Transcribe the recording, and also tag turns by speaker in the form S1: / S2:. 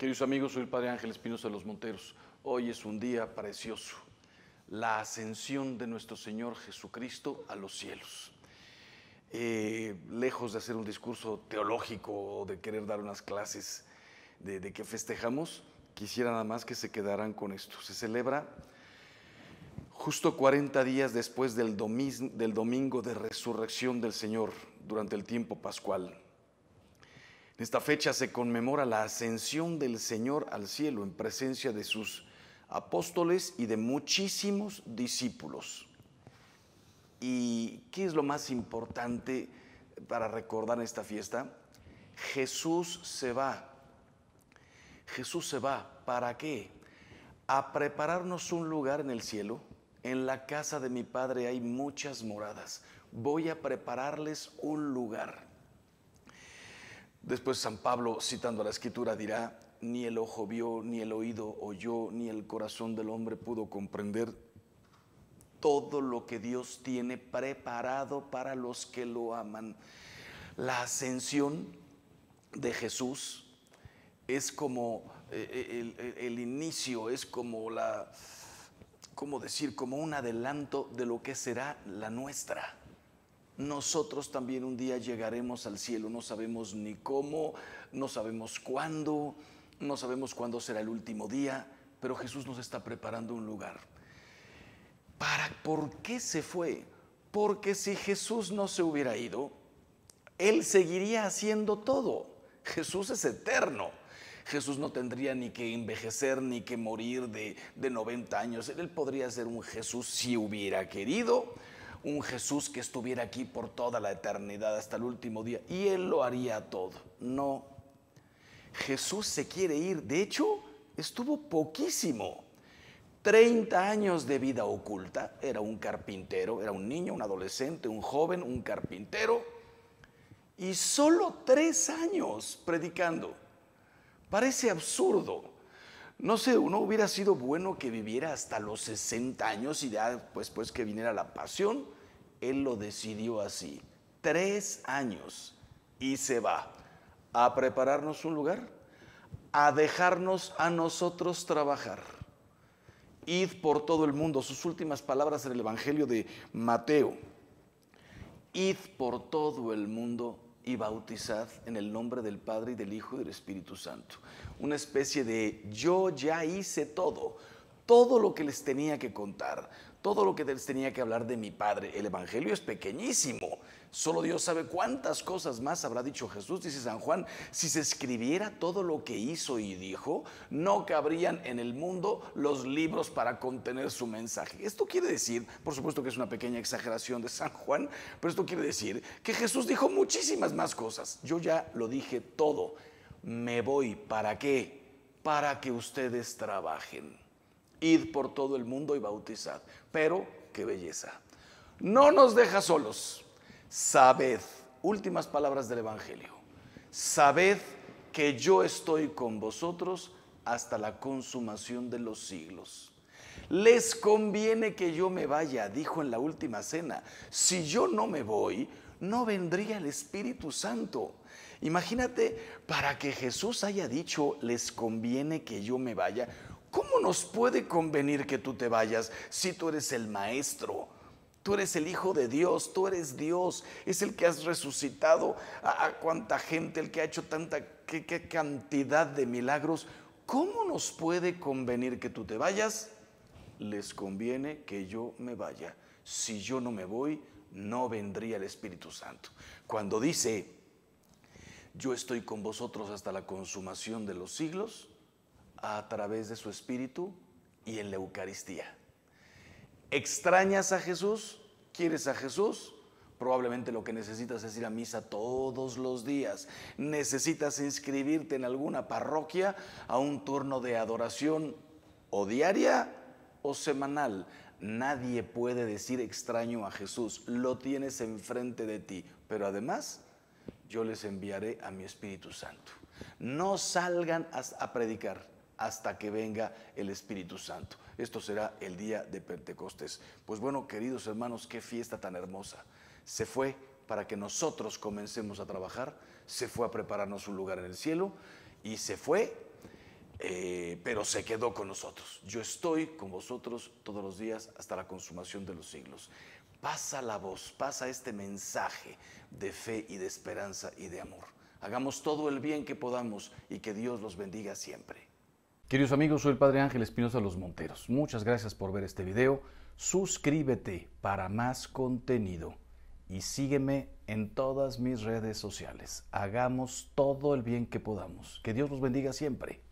S1: Queridos amigos, soy el Padre Ángel Espinosa de los Monteros. Hoy es un día precioso, la ascensión de nuestro Señor Jesucristo a los cielos. Eh, lejos de hacer un discurso teológico o de querer dar unas clases de, de que festejamos, quisiera nada más que se quedaran con esto. Se celebra justo 40 días después del, domingo de resurrección del Señor durante el tiempo pascual. En esta fecha se conmemora la ascensión del Señor al cielo en presencia de sus apóstoles y de muchísimos discípulos. ¿Y qué es lo más importante para recordar esta fiesta? Jesús se va. Jesús se va. ¿Para qué? A prepararnos un lugar en el cielo. En la casa de mi Padre hay muchas moradas. Voy a prepararles un lugar. Después San Pablo, citando la escritura, dirá, ni el ojo vio, ni el oído oyó, ni el corazón del hombre pudo comprender todo lo que Dios tiene preparado para los que lo aman. La ascensión de Jesús es como eh, eh, el, inicio, es como la, ¿cómo decir? Como un adelanto de lo que será la nuestra nosotros también un día llegaremos al cielo. No sabemos ni cómo, no sabemos cuándo, no sabemos cuándo será el último día, pero Jesús nos está preparando un lugar. ¿Para por qué se fue? Porque si Jesús no se hubiera ido, Él seguiría haciendo todo. Jesús es eterno. Jesús no tendría ni que envejecer ni que morir de, de 90 años. Él podría ser un Jesús si hubiera querido, un Jesús que estuviera aquí por toda la eternidad hasta el último día. Y Él lo haría todo. No. Jesús se quiere ir. De hecho, estuvo poquísimo. 30 años de vida oculta. Era un carpintero, era un niño, un adolescente, un joven, un carpintero. Y solo tres años predicando. Parece absurdo. No sé, uno hubiera sido bueno que viviera hasta los 60 años y ya pues, pues que viniera la pasión. Él lo decidió así. Tres años y se va a prepararnos un lugar, a dejarnos a nosotros trabajar. Id por todo el mundo. Sus últimas palabras en el Evangelio de Mateo. Id por todo el mundo y bautizad en el nombre del Padre y del Hijo y del Espíritu Santo. Una especie de yo ya hice todo, todo lo que les tenía que contar, todo lo que les tenía que hablar de mi Padre. El Evangelio es pequeñísimo. Solo Dios sabe cuántas cosas más habrá dicho Jesús, dice San Juan. Si se escribiera todo lo que hizo y dijo, no cabrían en el mundo los libros para contener su mensaje. Esto quiere decir, por supuesto que es una pequeña exageración de San Juan, pero esto quiere decir que Jesús dijo muchísimas más cosas. Yo ya lo dije todo. Me voy. ¿Para qué? Para que ustedes trabajen. Id por todo el mundo y bautizad. Pero qué belleza. No nos deja solos. Sabed, últimas palabras del Evangelio. Sabed que yo estoy con vosotros hasta la consumación de los siglos. Les conviene que yo me vaya, dijo en la última cena. Si yo no me voy, no vendría el Espíritu Santo. Imagínate, para que Jesús haya dicho, les conviene que yo me vaya, ¿Cómo nos puede convenir que tú te vayas si tú eres el maestro? Tú eres el Hijo de Dios, tú eres Dios, es el que has resucitado a, cuánta gente, el que ha hecho tanta qué cantidad de milagros. ¿Cómo nos puede convenir que tú te vayas? Les conviene que yo me vaya. Si yo no me voy, no vendría el Espíritu Santo. Cuando dice, yo estoy con vosotros hasta la consumación de los siglos, a través de su Espíritu y en la Eucaristía. ¿Extrañas a Jesús? ¿Quieres a Jesús? Probablemente lo que necesitas es ir a misa todos los días. Necesitas inscribirte en alguna parroquia a un turno de adoración o diaria o semanal. Nadie puede decir extraño a Jesús. Lo tienes enfrente de ti. Pero además, yo les enviaré a mi Espíritu Santo. No salgan a predicar hasta que venga el Espíritu Santo. Esto será el día de Pentecostés. Pues bueno, queridos hermanos, qué fiesta tan hermosa. Se fue para que nosotros comencemos a trabajar, se fue a prepararnos un lugar en el cielo y se fue, eh, pero se quedó con nosotros. Yo estoy con vosotros todos los días hasta la consumación de los siglos. Pasa la voz, pasa este mensaje de fe y de esperanza y de amor. Hagamos todo el bien que podamos y que Dios los bendiga siempre. Queridos amigos, soy el Padre Ángel Espinosa Los Monteros. Muchas gracias por ver este video. Suscríbete para más contenido y sígueme en todas mis redes sociales. Hagamos todo el bien que podamos. Que Dios los bendiga siempre.